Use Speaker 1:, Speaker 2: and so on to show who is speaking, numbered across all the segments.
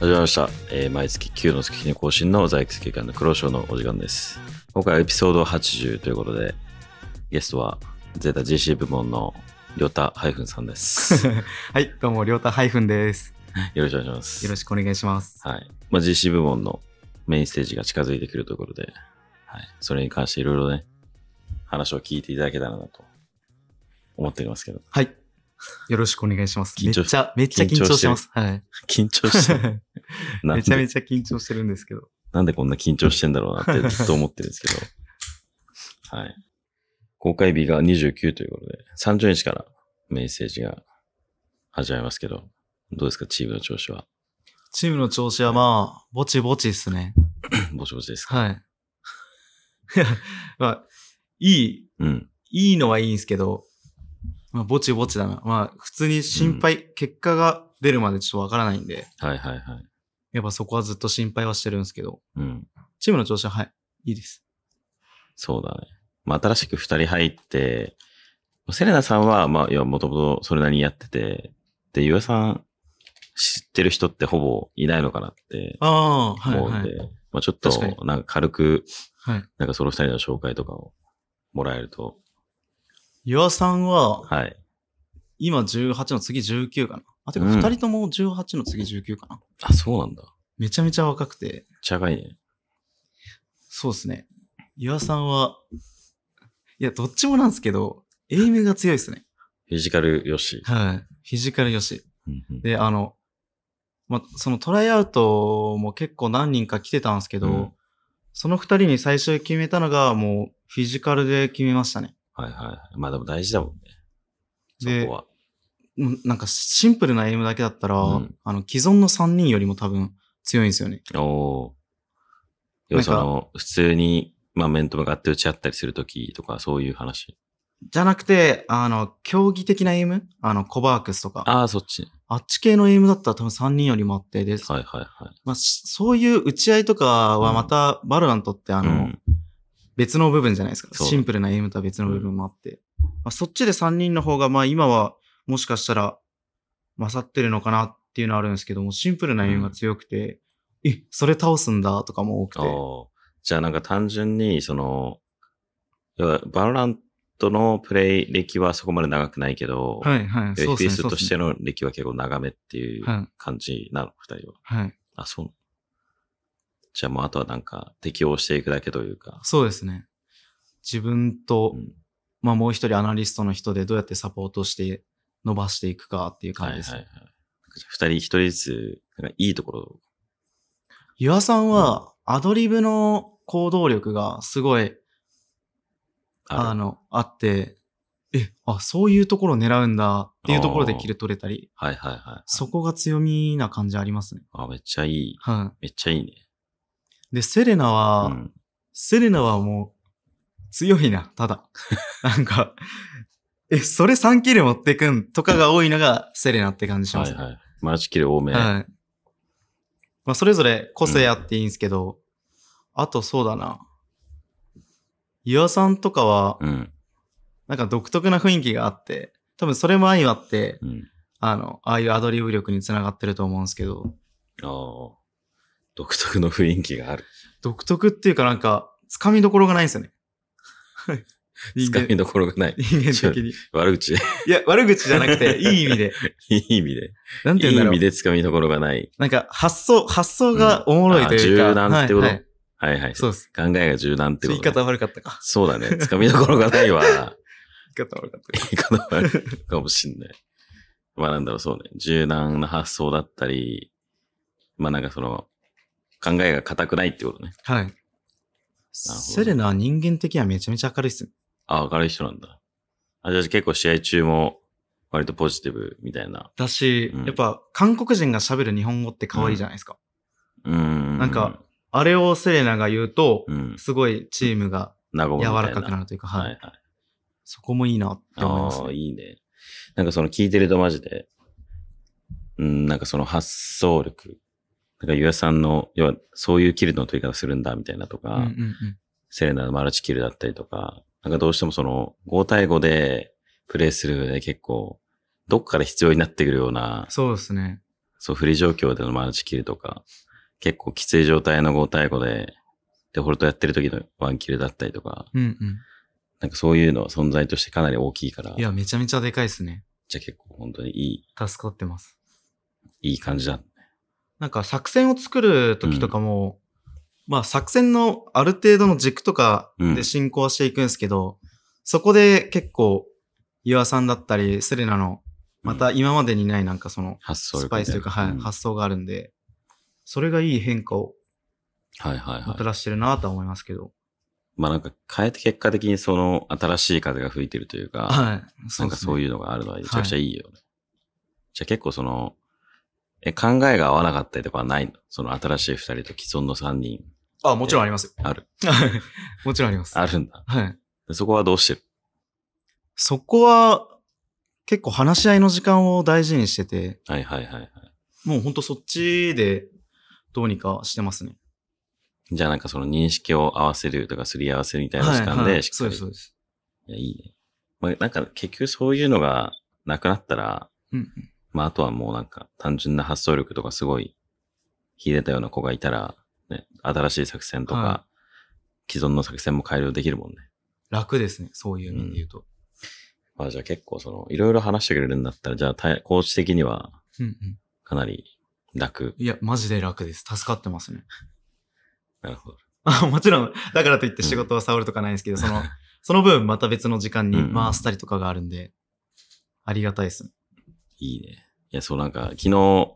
Speaker 1: 始まりました。えー、毎月9の月日に更新の在籍期間の黒章のお時間です。今回はエピソード80ということで、ゲストはゼータ GC 部門のりょうたハイフンさんです。
Speaker 2: はい、どうも、りょうたハイフンで
Speaker 1: す。よろしくお願いします。よろしくお願いします。はい。まあ、GC 部門のメインステージが近づいてくるということで、はい。それに関していろいろね、話を聞いていただけたらなと思っておりますけど。
Speaker 2: はい。よろしくお願いします。めっちゃ、めっちゃ緊張してます。はい。緊張してる。めちゃめちゃ緊張してるんですけど。
Speaker 1: なんでこんな緊張してんだろうなってずっと思ってるんですけど。はい。公開日が29ということで、30日からメッセージが始まりますけど、どうですか、チームの調子は。
Speaker 2: チームの調子はまあ、ぼちぼちですね。ぼちぼちですか。はい。まあ、いい、うん、いいのはいいんですけど、まあ、ぼちぼちだな。まあ、普通に心配、うん、結果が出るまでちょっとわからないんで。はいはいはい。やっぱそこはずっと心配はしてるんですけど。うん。チームの調子は、はい、いいです。
Speaker 1: そうだね。まあ、新しく二人入って、セレナさんは、まあ、いや、もともとそれなりにやってて、で、ユアさん知ってる人ってほぼいないのかなって
Speaker 2: ああはいは
Speaker 1: い、まあ、ちょっと、なんか軽く、はい、なんかその二人の紹介とかをもらえると
Speaker 2: 岩さんは、はい。今18の次19かな。あ、てか2人とも18の次19かな。うん、あ、そうなんだ。めちゃめちゃ若くて。ちゃいね。そうですね。岩さんは、いや、どっちもなんですけど、英明が強いですね。
Speaker 1: フィジカルよし。はい、フ
Speaker 2: ィジカルよし。で、あの、ま、そのトライアウトも結構何人か来てたんですけど、うん、その2人に最初決めたのが、もうフィジカルで決めましたね。はいはい。まあでも大事だもんね。そこは。なんかシンプルなエイムだけだったら、うん、あの、既存の3人よりも多分強いんですよね。おお。要はそ
Speaker 1: の、普通に、まあ面と向かって打ち合ったりするときとか、そういう話。
Speaker 2: じゃなくて、あの、競技的なエイムあの、コバークスとか。
Speaker 1: ああ、そっち。
Speaker 2: あっち系のエイムだったら多分3人よりもあってです。はいはいはい。まあ、そういう打ち合いとかはまた、バルラントってあの、うん、別の部分じゃないですか。シンプルな AM とは別の部分もあって。まあ、そっちで3人の方が、まあ今はもしかしたら勝ってるのかなっていうのはあるんですけども、シンプルな AM が強くて、うん、え、それ倒すんだとかも多くて。
Speaker 1: じゃあなんか単純に、その、バロラントのプレイ歴はそこまで長くないけど、はいはい、FPS としての歴は結構長めっていう感じなの、はい、人は。はい。あ、そうじゃあもうあとはなんか適応していくだけというか。
Speaker 2: そうですね。自分と、うん、まあもう一人アナリストの人でどうやってサポートして伸ばしていくかっていう感じです。はいはいはい。
Speaker 1: 二人一人ずつ、なんかいいところ。
Speaker 2: 岩さんはアドリブの行動力がすごい、あの、あって、え、あ、そういうところを狙うんだっていうところで切り取れたり。はい、はいはいはい。そこが強みな感じありますね。あ、めっちゃいい。はい、めっちゃいいね。で、セレナは、うん、セレナはもう、強いな、ただ。なんか、え、それ3キル持ってくんとかが多いのがセレナって感じします、はいはい。
Speaker 1: マジキル多め。はい。
Speaker 2: まあ、それぞれ個性あっていいんですけど、うん、あとそうだな。岩さんとかは、うん、なんか独特な雰囲気があって、多分それも相まって、うん、あの、ああいうアドリブ力につながってると思うんですけど。ああ。
Speaker 1: 独特の雰囲気がある。
Speaker 2: 独特っていうかなんか、つかみどころがないんですよね。
Speaker 1: つかみどころがない。人間的に。悪口。い
Speaker 2: や、悪口じゃなくて、いい意味で。
Speaker 1: いい意味で。なんていうんだろう。いい意味でつかみどころがない。
Speaker 2: なんか、発想、発想がおもろいというか。うん、柔軟ってこと、はい、は
Speaker 1: い、はいはいそうです。考えが柔軟ってこと、ね、言い方悪かったか。そうだね。つかみどころがないわ。言い方悪かった。言い方悪た。かもしんない。まあなんだろう、そうね。柔軟な発想だったり、まあなんかその、考えが固くないってことね。はい。
Speaker 2: セレナは人間的にはめちゃめちゃ明るいっす、ね。
Speaker 1: あ、明るい人なんだ。あ、じゃあ結構試合中も割とポジティブみたいな。
Speaker 2: だし、うん、やっぱ韓国人が喋る日本語って可愛いじゃないですか。
Speaker 1: うん。なんか、
Speaker 2: あれをセレナが言うと、うん、すごいチームが柔らかくなるというか、はい、はいはい。そこもいいな
Speaker 1: って思います、ね。ああ、いいね。なんかその聞いてるとマジで、うん、なんかその発想力なんか、ゆやさんの、要は、そういうキルの取り方するんだ、みたいなとか、うんうんうん、セレナのマルチキルだったりとか、なんかどうしてもその、5対5でプレイする上で結構、どっから必要になってくるような、そうですね。そう、不利状況でのマルチキルとか、結構きつい状態の5対5で、デフォルトやってる時のワンキルだったりとか、うんうん、なんかそういうのは存在としてかなり大きいから。
Speaker 2: いや、めちゃめちゃでかいですね。じゃあ結構本当にいい。助かってます。いい感じだなんか作戦を作る時とかも、うん、まあ作戦のある程度の軸とかで進行していくんですけど、うん、そこで結構、岩さんだったり、セレナの、また今までにないなんかその、スパイスというか、はい、発想があるんで、それがいい変化を、はいはいはい。もたらしてるなとは思いますけど。
Speaker 1: まあなんか変えて結果的にその新しい風が吹いてるというか、はい。ね、なんかそういうのがあるのはめちゃくちゃいいよね。はい、じゃあ結構その、え、考えが合わなかったりとかはないのその新しい二人と既存の三人。
Speaker 2: あ、もちろんありますよ。
Speaker 1: ある。もちろんあります。あるんだ。はい。そこはどうしてる
Speaker 2: そこは、結構話し合いの時間を大事にしてて、はいはいはいはい。もうほんとそっちでどうにかしてますね。
Speaker 1: じゃあなんかその認識を合わせるとかすり合わせるみたいな時間はいはでいそうです、そうです。いや、いいね。まあ、なんか結局そういうのがなくなったら、うんうんまあ、あとはもうなんか単純な発想力とかすごい秀でたような子がいたら、ね、新しい作戦とか、はい、既存の作戦も改良できるもんね。
Speaker 2: 楽ですね、そういう意味で言うと。うん、
Speaker 1: まあじゃあ結構その、いろいろ話してくれるんだったら、じゃあ、コーチ的には、かなり楽、うん
Speaker 2: うん、いや、マジで楽です。助かってますね。なるほど。あもちろん、だからといって仕事は触るとかないんですけど、うん、その、その分また別の時間に回したりとかがあるんで、ありがたいですね。いいね。いや、そうなんか、昨日、
Speaker 1: ちょ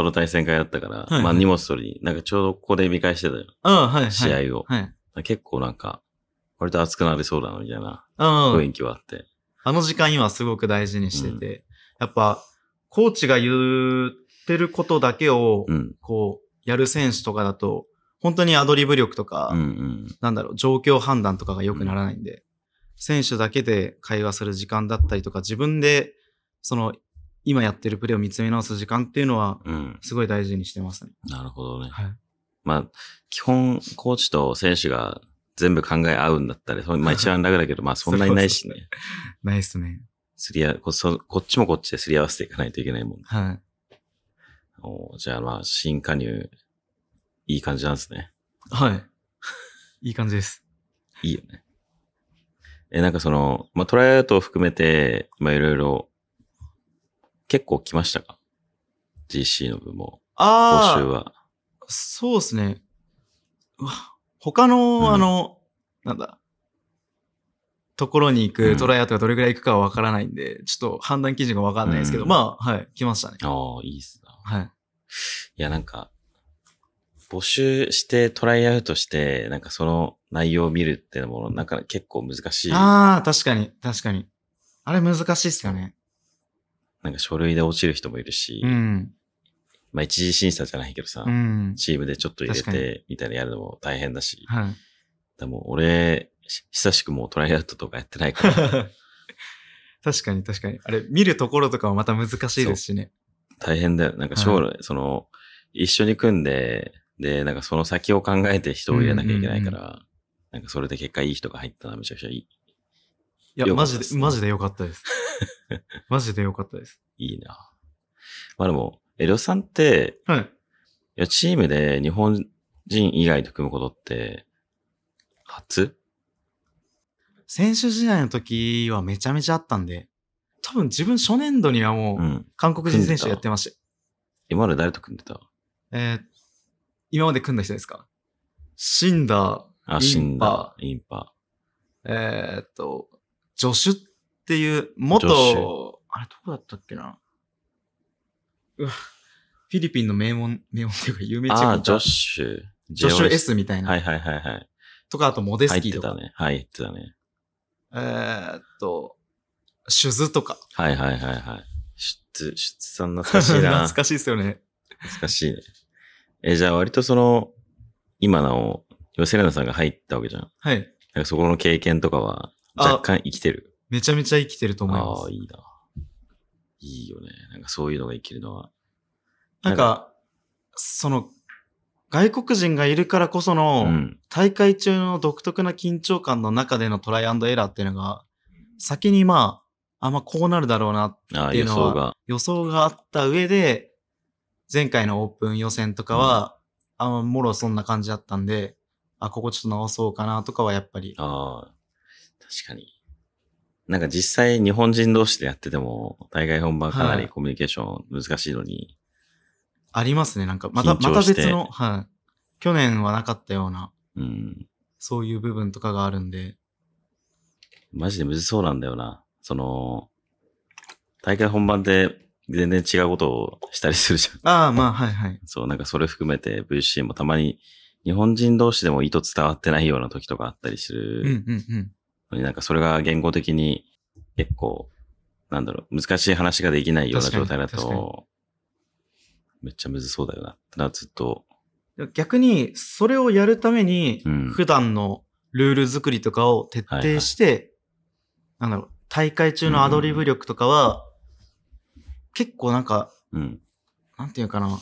Speaker 1: うど対戦会やったから、はいはいまあ荷物取りに、なんかちょうどここで見返してたよ。うん、はい、はい。試合をはい。結構なんか、割と熱くなりそうだな、みたいなん。雰囲気はあって。
Speaker 2: あの時間今すごく大事にしてて、やっぱ、コーチが言ってることだけを、こう、やる選手とかだと、本当にアドリブ力とか、うんなんだろう、状況判断とかが良くならないんで、選手だけで会話する時間だったりとか、自分で、その、今やってるプレーを見つめ直す時間っていうのは、すごい大事にしてますね。
Speaker 1: うん、なるほどね。はい。まあ、基本、コーチと選手が全部考え合うんだったら、まあ一番楽だけど、まあそんなにないしね。
Speaker 2: ないっす
Speaker 1: ね。すりあこそ、こっちもこっちですり合わせていかないといけないもん、ね。はい。おじゃあまあ、新加入、いい感じなんですね。はい。いい感じです。いいよね。え、なんかその、まあトライアウトを含めて、まあいろいろ結構来ましたか ?GC の部も。
Speaker 2: ああ。募集は。そうですね。他の、うん、あの、なんだ、ところに行く、トライアウトがどれぐらい行くかはわからないんで、うん、ちょっと判断基準がわかんないですけど、うん、まあ、はい、来ましたね。ああ、いいっすな。
Speaker 1: はい。いや、なんか、募集して、トライアウトして、なんかその内容を見るっていうのも、なんか結構難しい。あ
Speaker 2: あ、確かに、確かに。あれ難しいっすよね。
Speaker 1: なんか書類で落ちる人もいるし、うん、まあ一次審査じゃないけどさ、うん、チームでちょっと入れて、みたいなやるのも大変だし、はい、でも俺、久しくもうトライアウトとかやってないから。
Speaker 2: 確かに確かに。あれ、見るところとかはまた難しいですしね。
Speaker 1: 大変だよ。なんか将来、はい、その、一緒に組んで、で、なんかその先を考えて人を入れなきゃいけないから、うんうんうん、なんかそれで結果いい人が入ったのはめちゃくちゃいいいや、マジで、マジで
Speaker 2: よかったです。マジでよかったです。いいな。
Speaker 1: まあでも、エロさんって、はい。いや、チームで日本人以外と組むことって、初
Speaker 2: 選手時代の時はめちゃめちゃあったんで、多分自分初年度にはもう、韓国人選手やって
Speaker 1: ました。うん、た今まで誰と組んでた
Speaker 2: えー、今まで組んだ人ですかシンダー、
Speaker 1: あ、シンダー、イン
Speaker 2: パー。えー、っと、助手っていう、元、あれどこだったっけな。うわ、フィリピンの名門、名門っていうか有名チェッああ、ジョッシュ。ジョッシュ S
Speaker 1: みたいな。はいはいはいはい。とか、あとモデスキーとか。入ってたね。はい、入ってたね。
Speaker 2: えー、っと、
Speaker 1: シュズとか。はいはいはいはい。出、ツさん懐かしいな。懐かしいですよね。懐かしいね。え、じゃあ割とその、今なお、吉ナさんが入ったわけじゃん。はい。そこの経験とかは、
Speaker 2: 若干生きてる。めちゃめちゃ生きてると思います。ああ、いいな。
Speaker 1: いいよね。なんかそういうのが生きるのは。
Speaker 2: なんか、その、外国人がいるからこその、大会中の独特な緊張感の中でのトライアンドエラーっていうのが、先にまあ、あんまこうなるだろうなっていうのは予想があった上で、前回のオープン予選とかは、あんまもろそんな感じだったんで、あ、ここちょっと直そうかなとかはやっぱり。ああ、確かに。
Speaker 1: なんか実際日本人同士でやってても、大概本番かなりコミュニケーション難しいのに。
Speaker 2: ありますね。なんか、また、また別の、はい。去年はなかったような、うん。そういう部分とかがあるんで。
Speaker 1: マジでむずそうなんだよな。その、大会本番で全然違うことをしたりするじゃん。
Speaker 2: ああ、まあ、はいはい。
Speaker 1: そう、なんかそれ含めて VC もたまに日本人同士でも意図伝わってないような時とかあったりするなんかそれが言語的に結構、なんだろう、難しい話ができないような状態だと、めっちゃむずそうだよな、な、ずっと。
Speaker 2: 逆に、それをやるために、普段のルール作りとかを徹底して、なんだろう、大会中のアドリブ力とかは、結構なんか、うん、なんていうかな、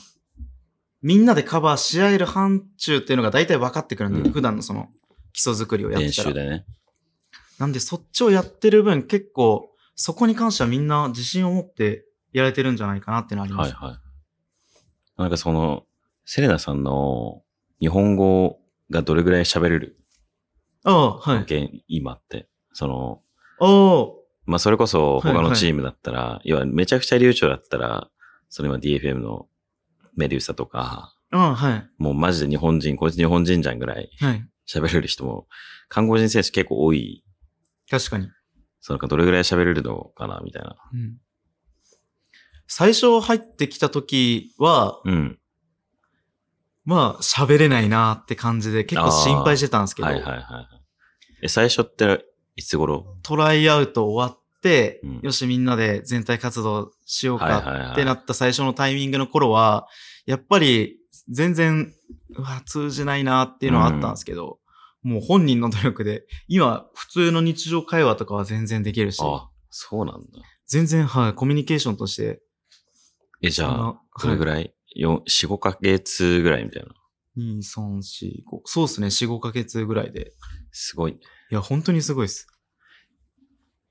Speaker 2: みんなでカバーし合える範疇っていうのが大体分かってくるんで、う普段のその基礎作りをやってたら。練習でね。なんでそっちをやってる分結構そこに関してはみんな自信を持ってやれてるんじゃないかなってのあります。はいはい。
Speaker 1: なんかその、セレナさんの日本語がどれぐらい喋れるああ、はい。今って。その、おお。まあそれこそ他のチームだったら、はいはい、めちゃくちゃ流暢だったら、その今 DFM のメデューサとか、あはい。もうマジで日本人、こいつ日本人じゃんぐらい喋れる人も、はい、韓国人選手結構多い確かに。そのかどれぐらい喋れるのかなみたいな。
Speaker 2: うん、最初入ってきた時は、うん、まあ喋れないなって感じで結構心配してたんですけど。はいはい
Speaker 1: はい、え、最初っていつ頃
Speaker 2: トライアウト終わって、うん、よしみんなで全体活動しようかってなった最初のタイミングの頃は、やっぱり全然、うわ、通じないなっていうのはあったんですけど、もう本人の努力で、今、普通の日常会話とかは全然できるし、あ、そうなんだ。全然、はい、コミュニケーションとして、
Speaker 1: え、じゃあこどれぐらい、よ四5ヶ月ぐらいみたいな。
Speaker 2: 2、3、4、5、そうっすね、4、5ヶ月ぐらいで。
Speaker 1: すごいいや、
Speaker 2: 本当にすごいです。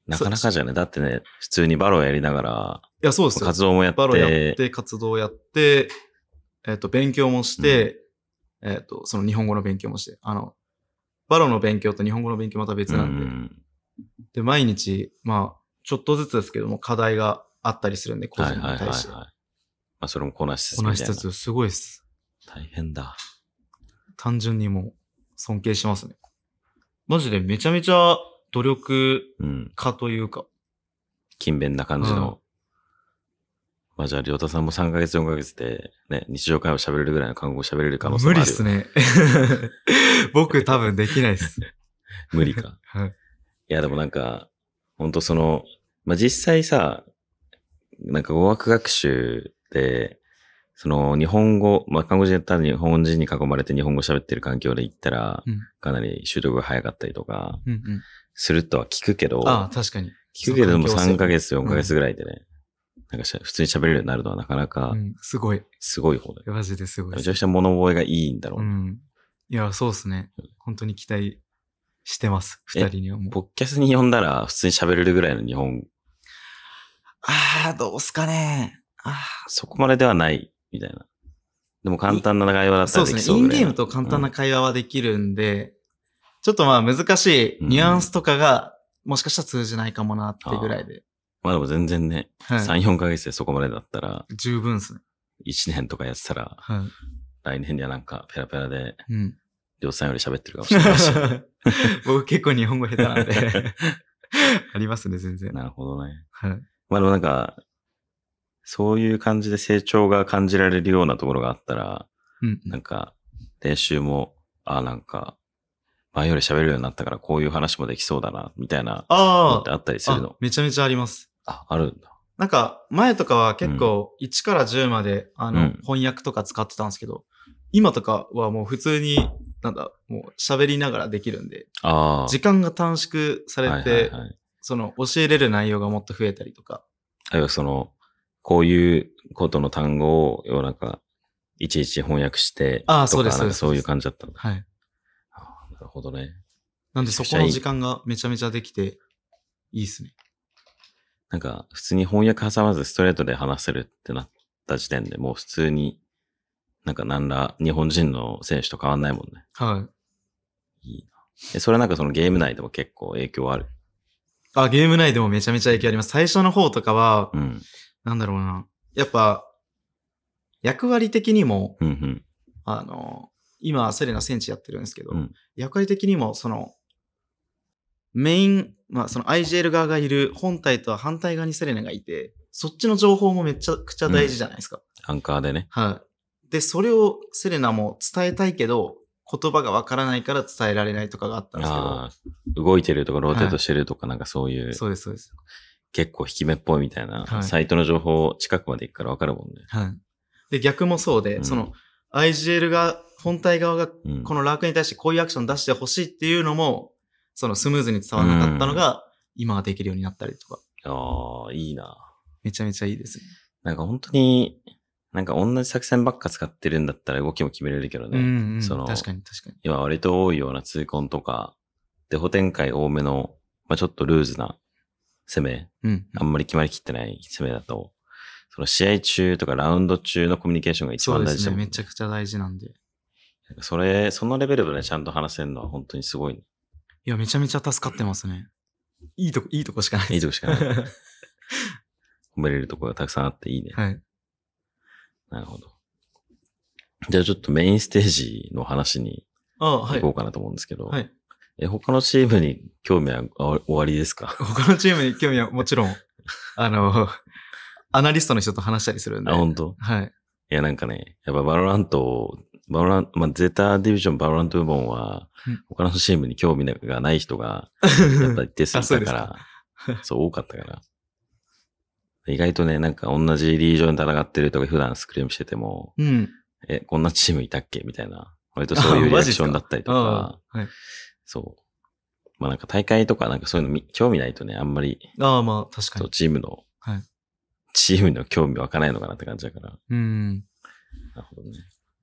Speaker 2: なかなかじゃね、
Speaker 1: だってね、普通にバローやりながら、いや、そうっす活動もやって、バロやっ
Speaker 2: て、活動やって、えっ、と、勉強もして、えっ、と、その日本語の勉強もして、あの、バロの勉強と日本語の勉強また別なんで。うん、で、毎日、まあ、ちょっとずつですけども、課題があったりするんで、個人に対して。はいはいはい、はい、まあ、それもこなしつつ。こなしつつ、すごいっす。大変だ。単純にもう、尊敬しますね。マジでめちゃめちゃ努力家というか。
Speaker 1: 勤勉な感じの。まあじゃあ、りょうたさんも3ヶ月、4ヶ月で、ね、日常会話喋れるぐらいの看護喋れる可能性もあ無理っすね。
Speaker 2: 僕多分できないっす。
Speaker 1: 無理か。はい。いや、でもなんか、本当その、まあ、実際さ、なんか語学学習で、その日本語、まあ、韓国人やったら日本人に囲まれて日本語喋ってる環境で行ったらかなり習得が早かったりとか、するとは聞くけど、ああ、確かに。聞くけども3ヶ月、4ヶ月ぐらいでね、なんか普通に喋れるようになるのはなかなか、うん、すごい。すごい方だよ。マジですごい。めちゃくちゃ物覚えがいいんだろうね。うん。
Speaker 2: いや、そうですね。本当に期待してます。二人
Speaker 1: にはもう。ポッキャスに呼んだら普通に喋れるぐらいの日本。
Speaker 2: ああ、どうすかね。あ
Speaker 1: あ。そこまでではない、みたいな。でも簡単な会話だったらできそうそうですね。インゲーム
Speaker 2: と簡単な会話はできるんで、うん、ちょっとまあ難しいニュアンスとかが、もしかしたら通じないかもなってぐら
Speaker 1: いで。まあでも全然ね、はい、3、4ヶ月でそこまでだったら、十分っすね。1年とかやってたら、はい、来年にはなんかペラペラで、うん。りょうさんより喋ってるかもしれないし。僕結構日本語下手なんで ありますね、全然。なるほどね。はい。まあでもなんか、そういう感じで成長が感じられるようなところがあったら、うん、なんか、練習も、ああ、なんか、前より喋るようになったからこういう話もできそうだな、みたいなあ、ってあったりするの。
Speaker 2: めちゃめちゃあります。あ、あるんだ。なんか、前とかは結構1から10まで、あの、翻訳とか使ってたんですけど、今とかはもう普通に、なんだ、もう喋りながらできるんで、時間が短縮されて、その教えれる内容がもっと増えたりとか。
Speaker 1: あるいはその、こういうことの単語を、ようなんか、いちいち翻訳して、ああ、そうです。そういう感じだったの。はい。なる
Speaker 2: ほどね。なんでそこの時間がめちゃめちゃできて、いいっすね。
Speaker 1: なんか普通に翻訳挟まずストレートで話せるってなった時点でもう普通になんか何ら日本人の選手と変わんないもんね。はい。いいな。それはなんかそのゲーム内でも結構影響ある。
Speaker 2: あ、ゲーム内でもめちゃめちゃ影響あります。最初の方とかは、うん、なんだろうな。やっぱ、役割的にも、うんうん、あの、今、セレナ戦地やってるんですけど、うん、役割的にも、その、メイン、まあ、その IGL 側がいる本体とは反対側にセレナがいて、そっちの情報もめちゃくちゃ大事じゃないですか。
Speaker 1: アンカーでね。は
Speaker 2: い。で、それをセレナも伝えたいけど、言葉がわからないから伝えられないとかがあったんですけど。ああ、
Speaker 1: 動いてるとかローテートしてるとかなんかそういう。はい、そうです、そうです。結構引き目っぽいみたいな、はい、サイトの情報を近くまで行くからわかるもんね。
Speaker 2: はい。で、逆もそうで、うん、その IGL が、本体側がこのラークに対してこういうアクション出してほしいっていうのも、そのスムーズに伝わらなかったのが、今はできるようになったりとか。
Speaker 1: ああ、いいな。めちゃめちゃいいですね。なんか本当に、なんか同じ作戦ばっか使ってるんだったら動きも決めれるけどね。うんうん、その確かに確かに。今割と多いような痛恨とか、で、補展会多めの、まあちょっとルーズな攻め、うん、あんまり決まりきってない攻めだと、その試合中とかラウンド中のコミュニケーションが一番大事だん、ね、そうですね。
Speaker 2: めちゃくちゃ大事なんで。
Speaker 1: それ、そのレベルで、ね、ちゃんと話せるのは本当にすごい、ね、
Speaker 2: いや、めちゃめちゃ助かってますね。
Speaker 1: いいとこ、いいとこしかない。いいとこしかない。褒めれるとこがたくさんあっていいね。はい。なるほど。じゃあちょっとメインステージの話に
Speaker 2: 行こうか
Speaker 1: なと思うんですけど、はい、え他のチームに興味は終わりですか
Speaker 2: 他のチームに興味はもちろん、あの、アナリストの人と話したりするんで。あ、本当はい。
Speaker 1: いや、なんかね、やっぱバロラントバロラン、まあ、ゼータディビジョン、バロラントボンは、他のチームに興味がない人が、やっぱり手数だから、そう、多かったから。意外とね、なんか同じリージョンで戦ってるとか普段スクリームしてても、うん、え、こんなチームいたっけみたいな。割とそういうリアクションだったりとか、はい、そう。まあなんか大会とかなんかそういうの興味ないとね、あんまり。ああまあ確かに。チームの、はい、チームの興味湧かないのかなって感じだから。
Speaker 2: うん。な
Speaker 1: るほどね。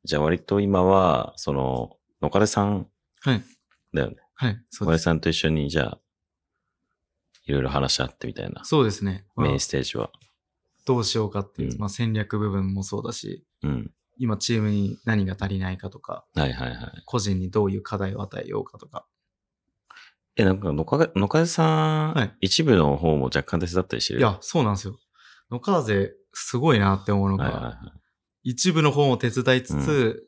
Speaker 1: じゃあ割と今は、その、野枯さんはい。だよね。はい。野そ枯さんと一緒に、じゃあ、いろいろ話し合ってみたいな。そうですね。メインステージは。
Speaker 2: どうしようかっていう、うんまあ、戦略部分もそうだし、うん。今チームに何が足りないかとか、はいはいはい。個人にどういう課題を与えようかとか。
Speaker 1: え、なんか野枯、野風さん、はい一部の方も若干手伝ったりしてる。いや、
Speaker 2: そうなんですよ。野風、すごいなって思うのはいが、はいはい。一部の本を手伝いつつ、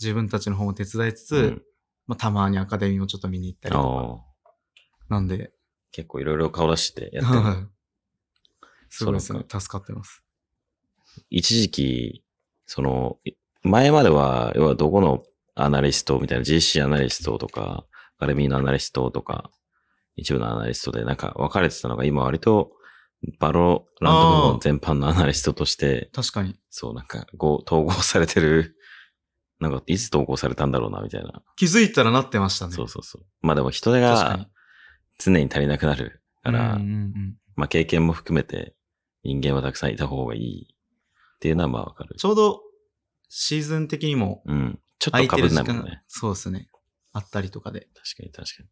Speaker 2: 自分たちの本を手伝いつつ、うんまあ、たまにアカデミーをちょっと見に行った
Speaker 1: りとか。なんで。結構いろいろ顔出してやってる。
Speaker 2: そうですね。助かってます。
Speaker 1: 一時期、その、前までは、要はどこのアナリストみたいな、GC アナリストとか、アカデミーのアナリストとか、一部のアナリストでなんか分かれてたのが、今割と、バロランドの全般のアナリストとして、確かに。そう、なんか、ご、統合されてる、なんか、いつ統合されたんだろうな、みたいな。
Speaker 2: 気づいたらなってましたね。そうそうそう。
Speaker 1: まあでも人手が常に足りなくなる
Speaker 2: から、うん
Speaker 1: まあ経験も含めて人間はたくさんいた方がいいっていうのはまあわかる。
Speaker 2: ちょうどシーズン的にも、
Speaker 1: うん。ちょっと被んないもん
Speaker 2: ね。そうですね。あったりとかで。
Speaker 1: 確かに確かに。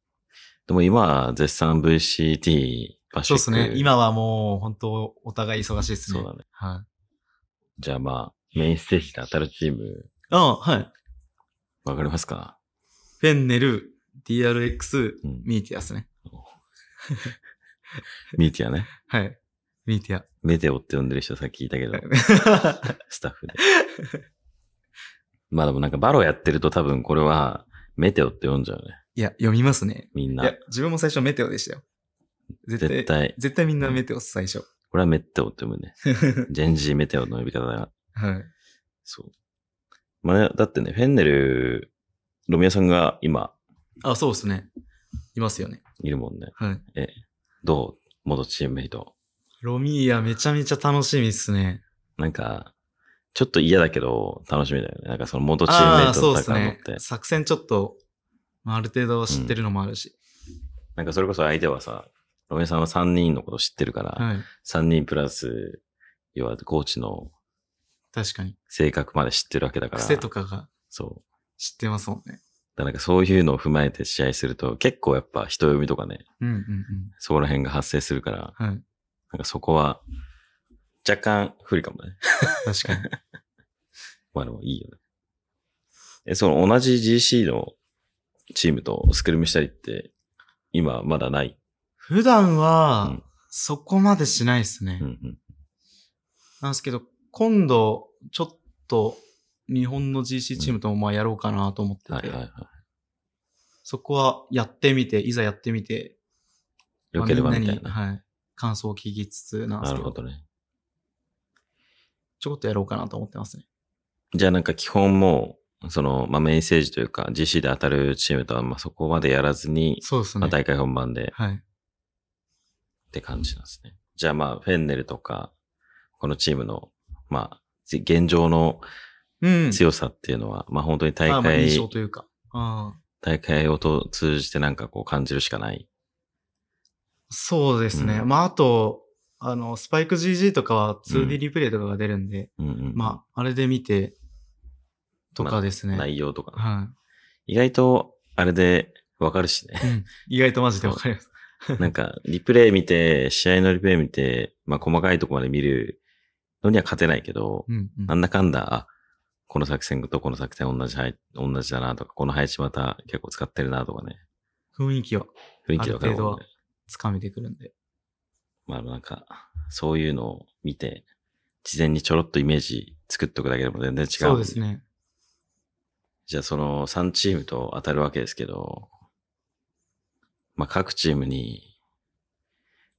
Speaker 1: でも今、絶賛 VCT そうですね。今はもう、本当お互い忙しいですね。そうだね。はい。じゃあまあ、メインステージで当たるチーム。ああ、はい。わかりますか
Speaker 2: フェンネル、DRX、うん、ミーティアですね。
Speaker 1: ミーティアね。はい。ミーティア。メテオって呼んでる人さっき聞いたけど。スタッフで。まあでもなんかバロやってると多分これはメテオって読んじゃうね。いや、読みますね。みんな。いや、
Speaker 2: 自分も最初メテオでしたよ。
Speaker 1: 絶対、絶対
Speaker 2: 絶対みんなメテオス最初。
Speaker 1: これはメテオって読むね。ジェンジーメテオの呼び方だな。はい。そう。まあ、ね、だってね、フェンネル、ロミアさんが今。あ、そうですね。いますよね。いるもんね。はい。え、どう元チームメイト。ロミーヤめちゃめちゃ楽しみっすね。なんか、ちょっと嫌だけど楽しみだよね。なんかその元チームメイトとかいっ
Speaker 2: て、ね。作戦ちょっと、ある程度知ってるのもあるし、うん、なんかそれこそ相手はさ、
Speaker 1: ロメさんは3人のこと知ってるから、はい、3人プラス、要はコーチの確かに。性格まで知ってるわけだから。癖と
Speaker 2: かが。そう。知ってますもんね。
Speaker 1: だなんかそういうのを踏まえて試合すると、結構やっぱ人読みとかね、うんうんうん、そこら辺が発生するから、はい、なんかそこは若干不利かもね。確かに。まあでもいいよね。え、その同じ GC のチームとスクルムしたりって、今まだない
Speaker 2: 普段は、そこまでしないですね。うんなんですけど、今度、ちょっと、日本の GC チームともまあやろうかなと思ってて、はいはいそこはやってみて、いざやってみて、良ければみたいな。はい。感想を聞きつつなんですけど。なるほどね。ちょこっとやろうかなと思ってますね。
Speaker 1: じゃあなんか基本もその、まあ、メインステージというか GC で当たるチームとはまあそこまでやらずに、そうですね。まあ、大会本番で、はい。って感じなんですね。じゃあまあ、フェンネルとか、このチームの、まあ、現状の強さっていうのは、うん、まあ本当に大会、印象というか、大会を通じてなんかこう感じるしかない。
Speaker 2: そうですね。うん、まああと、あの、スパイク GG とかは 2D リプレイとかが出るんで、うんうんうん、まあ、あれで見て、
Speaker 1: とかですね。まあ、内容とか、はい。意外と、あれでわかるしね、
Speaker 2: 意外とマジでわかります。
Speaker 1: なんか、リプレイ見て、試合のリプレイ見て、まあ、細かいとこまで見るのには勝てないけど、うんうん、なんだかんだ、あ、この作戦とこの作戦同じ、同じだなとか、この配置また結構使ってるなとかね。
Speaker 2: 雰囲気は、雰囲気はある程度掴めてくるんで。まあ、なんか、
Speaker 1: そういうのを見て、事前にちょろっとイメージ作っとくだけでも全然違う。そうですね。じゃあその3チームと当たるわけですけど、まあ、各チームに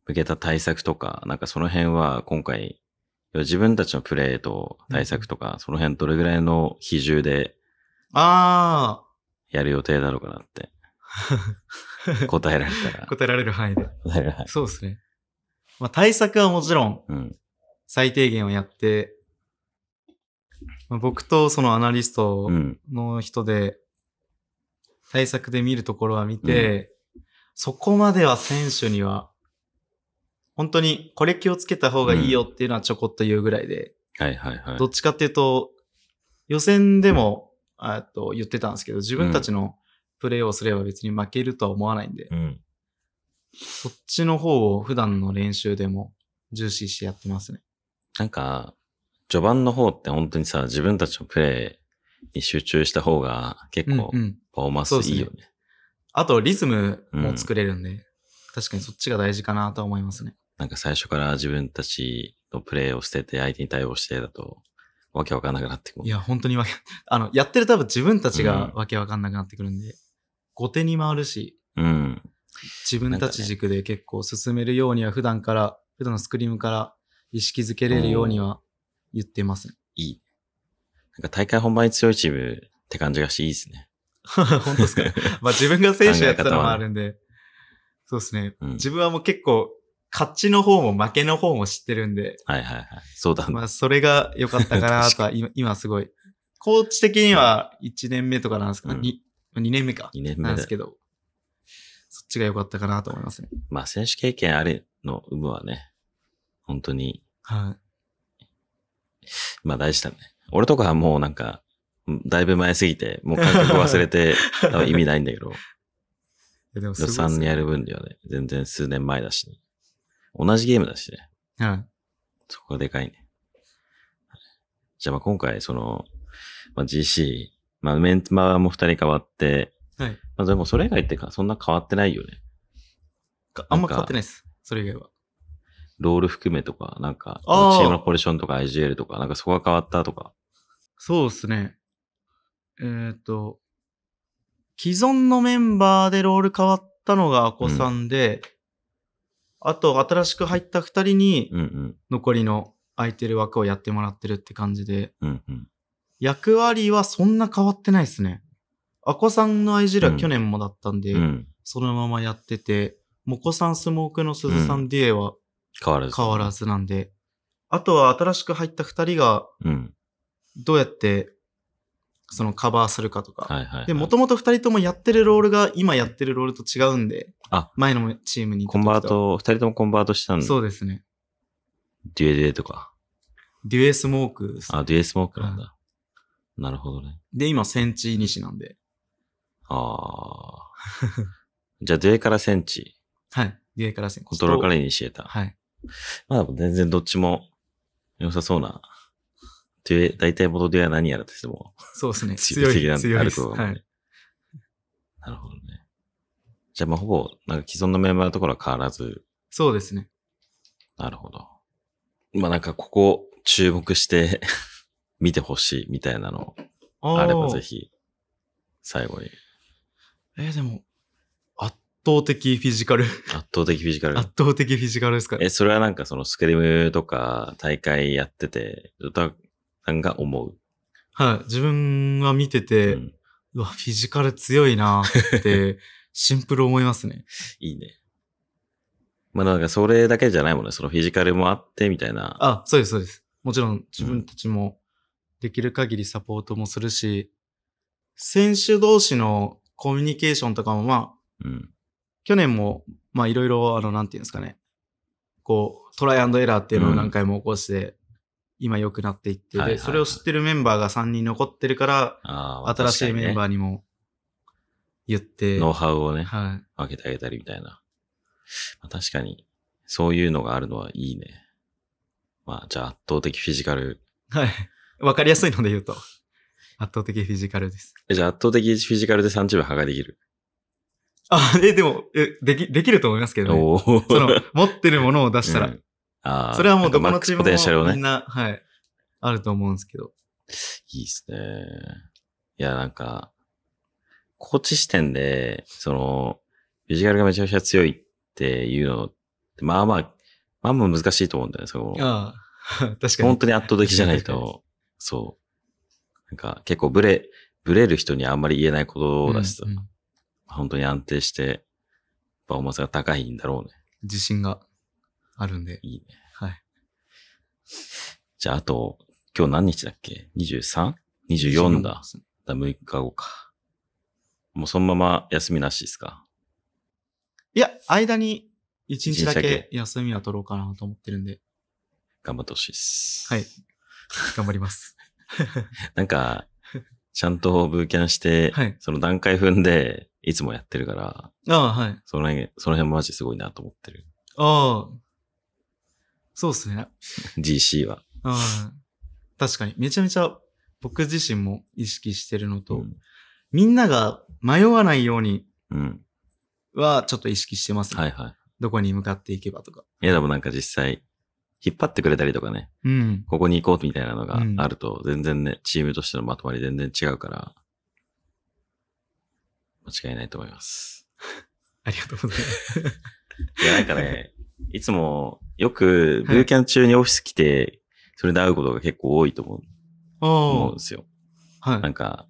Speaker 1: 向けた対策とか、なんかその辺は今回、自分たちのプレーと対策とか、うん、その辺どれぐらいの比重で、
Speaker 2: ああ。
Speaker 1: やる予定だろうかなって。答えられた
Speaker 2: ら。答えられる範囲で。答えられ範囲。そうですね。まあ、対策はもちろん、ん、最低限をやって、まあ、僕とそのアナリストの人で、対策で見るところは見て、そこまでは選手には、本当にこれ気をつけた方がいいよっていうのはちょこっと言うぐらいで、うん、はいはいはい。どっちかっていうと、予選でも、えっと、言ってたんですけど、自分たちのプレーをすれば別に負けるとは思わないんで、うん、そっちの方を普段の練習でも重視してやってますね。
Speaker 1: なんか、序盤の方って本当にさ、自分たちのプレーに集中した方が結構パフォーマンスいいよね。うんうん
Speaker 2: あとリズムも作れるんで、うん、確かにそっちが大事かなとは思いますね。
Speaker 1: なんか最初から自分たちのプレイを捨てて相手に対応してだと、わけわかんなくなってくる。い
Speaker 2: や、本当にわけ、あの、やってる多分自分たちがわけわかんなくなってくるんで、後手に回るし、うん。自分たち軸で結構進めるようには普段から、普段のスクリームから意識づけれるようには言ってますね。
Speaker 1: いい。なんか大会本番に強いチームって感じがしていいですね。本当ですかまあ自分が選手やったのもある
Speaker 2: んで、そうですね、うん、自分はもう結構、勝ちの方も負けの方も知ってるんで。はいはいはい。そうだ、ね、まあそれが良かったかなとは今、今すごい。コーチ的には1年目とかなんですか、うん、2, 2年目か。2年目。なんですけど。
Speaker 1: そっちが良かったかなと思いますね。まあ選手経験あれの有無はね、本当に。はい。まあ大事だね。俺とかはもうなんか、だいぶ前すぎて、もう感覚忘れて、多分意味ないんだけど。
Speaker 2: でもす算にや
Speaker 1: る分にはね、全然数年前だしね。同じゲームだしね。うん。そこがでかいね。じゃあまあ今回、その、まあ、GC、まあメンツバーも2人変わって、はい。まあでもそれ以外ってか、そんな変わってないよね。あんま変わって
Speaker 2: ないです。それ以外は。
Speaker 1: ロール含めとか、なんか、チームのポジションとか IGL とか、なんかそこが変わったとか。
Speaker 2: そうですね。えっ、ー、と、既存のメンバーでロール変わったのがアコさんで、うん、あと新しく入った二人に、残りの空いてる枠をやってもらってるって感じで、うんうん、役割はそんな変わってないですね。アコさんの愛知は去年もだったんで、うん、そのままやってて、モコさん、スモークの鈴さん、ディエは変わらず。変わらずなんで、あとは新しく入った二人が、どうやってそのカバーするかとか。はいはい、で、もともと二人ともやってるロールが今やってるロールと違うんで、
Speaker 1: あ前のチームにコンバート、二人ともコンバートしたんで。そうですね。デュエデーとか。
Speaker 2: デュエスモーク、ね、あ、
Speaker 1: デュエスモークなんだ。うん、なるほどね。で、今、センチ西なんで。ああ。じゃあ、デュエからセンチ。はい。
Speaker 2: デュエからセンチ。コントロールイニ
Speaker 1: シエはい。まあ、全然どっちも良さそうなで、大体元では何やらとしても。そうですね。強い。強いです、はい。なるほどね。じゃあ、まあ、ほぼ、なんか既存のメンバーのところは変わらず。そうですね。なるほど。まあ、なんかここ注目して 見てほしいみたいなのあればぜひ、最後に。えー、でも、圧倒的フィジカル圧倒的フィジカル。圧倒的フィジカルですかえ、それはなんかそのスクリームとか大会やってて、さんが思う。
Speaker 2: はい。自分は見てて、うん、うわ、フィジカル強いなって、シンプル思いますね。
Speaker 1: いいね。まあなんかそれだけじゃないもんね。そのフィジカルもあってみたいな。
Speaker 2: あ、そうです、そうです。もちろん自分たちもできる限りサポートもするし、うん、選手同士のコミュニケーションとかもまあ、うん、去年もまあいろいろあの、なんていうんですかね。こう、トライアンドエラーっていうのを何回も起こして、今良くなっていって、それを知ってるメンバーが3人残ってるから、新しいメンバ
Speaker 1: ーにも言って、ノウハウをね、分けてあげたりみたいな。まあ、確かに、そういうのがあるのはいいね。まあ、じゃあ圧倒的フィジカル。はい。わかりやすいので言うと。
Speaker 2: 圧倒的フィジカルです。
Speaker 1: じゃあ圧倒的フィジカルで3チーム破ができる
Speaker 2: あ、え、でも、え、でき、できると思いますけど、ね、その、持ってるものを出したら。う
Speaker 1: ん、あそれはもうどこのチームもみんな、ね、はい、あると思うんですけど。いいっすね。いや、なんか、コーチ視点で、その、ビジュアルがめちゃくちゃ強いっていうのまあまあ、まあまあ難しいと思うんだよね、そこ。ああ、確かに。本当に圧倒的じゃないと、そう。なんか結構ブレ、ブレる人にあんまり言えないことだしさ、うんうん、本当に安定して、パフォーマンスが高いんだろうね。自信が。あるんで。いいね。はい。じゃあ、あと、今日何日だっけ ?23?24 だ。だ、6日後か。もうそのまま休みなしですか
Speaker 2: いや、間に1日だけ休みは取ろうかなと思ってるんで。頑張ってほしいです。はい。頑張ります。
Speaker 1: なんか、ちゃんとブーキャンして、はい、その段階踏んで、いつもやってるから、ああ、はい。その辺、その辺マジすごいなと思ってる。
Speaker 2: ああ、そうっすね。
Speaker 1: GC は。
Speaker 2: 確かに。めちゃめちゃ僕自身も意識してるのと、うん、みんなが迷わないようにはちょっと意識してます、ね、はいはい。どこに向かっていけばとか。
Speaker 1: いやでもなんか実際、引っ張ってくれたりとかね、うん、ここに行こうみたいなのがあると、全然ね、うん、チームとしてのまとまり全然違うから、間違いないと思います。ありがとうございます。いや、なんかね、いつもよくブーキャン中にオフィス来て、それで会うことが結構多いと思う。思うんですよ。はい。なんか、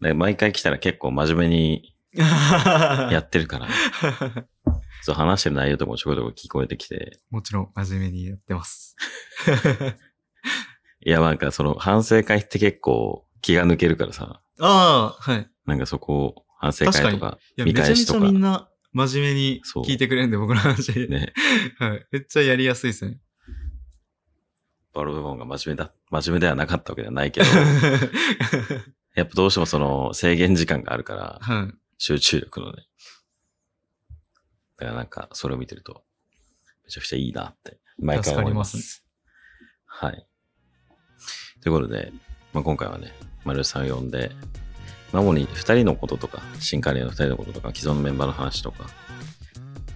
Speaker 1: ね、毎回来たら結構真面目に
Speaker 2: やってるから。
Speaker 1: そう、話してる内容とかもちょこちょこ聞こえてきて。
Speaker 2: もちろん、真面目にやってます。
Speaker 1: いや、なんかその反省会って結構気が抜けるからさ。ああ、はい。なんかそこ、反省会とか、見返しとか。めちゃめちゃみんな
Speaker 2: 真面目に聞いてくれるんで、僕の話。ね。はい。めっちゃやりやすいです
Speaker 1: ね。バロブボンが真面目だ、真面目ではなかったわけではないけど、やっぱどうしてもその制限時間があるから、はい、集中力のね。だからなんか、それを見てると、めちゃくちゃいいなって、
Speaker 2: 毎回思います。ま
Speaker 1: すはい。ということで、まあ、今回はね、丸さんを呼んで、マモに2人のこととか、新加入の2人のこととか、既存のメンバーの話とか、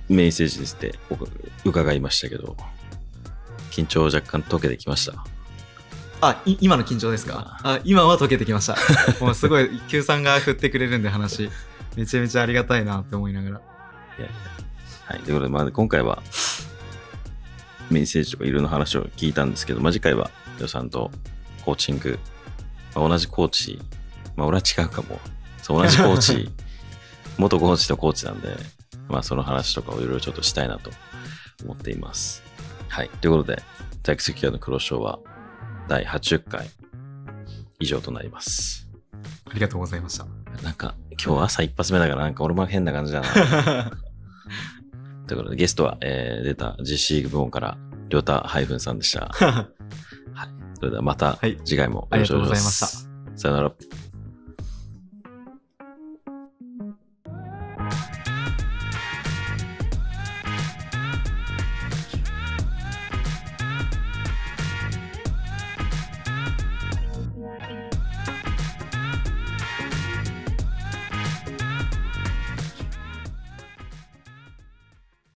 Speaker 1: メッセージですって伺いましたけど、緊張若干解けてきました。
Speaker 2: あ、今の緊張ですかあ今は解けてきました。もうすごい、Q さんが振ってくれるんで話、めちゃめちゃありがたいなって
Speaker 1: 思いながら。いやいや。はい、ということで、まあ、今回は、メッセージとかいろんな話を聞いたんですけど、まあ、次回は予算とコーチング、まあ、同じコーチまあ、俺は違うかも。そう、同じコーチ、元コーチとコーチなんで、まあ、その話とかをいろいろちょっとしたいなと思っています。はい。ということで、在籍企業の黒章は第80回以上となります。
Speaker 2: ありがとうございました。
Speaker 1: なんか、今日朝一発目だから、なんか俺も変な感じだな。ということで、ゲストは、えー、出た GC 部門から、りょうたハイフンさんでした。はい。それではまた次回もよろしくお願いします。はい、ありがとうございました。さよなら。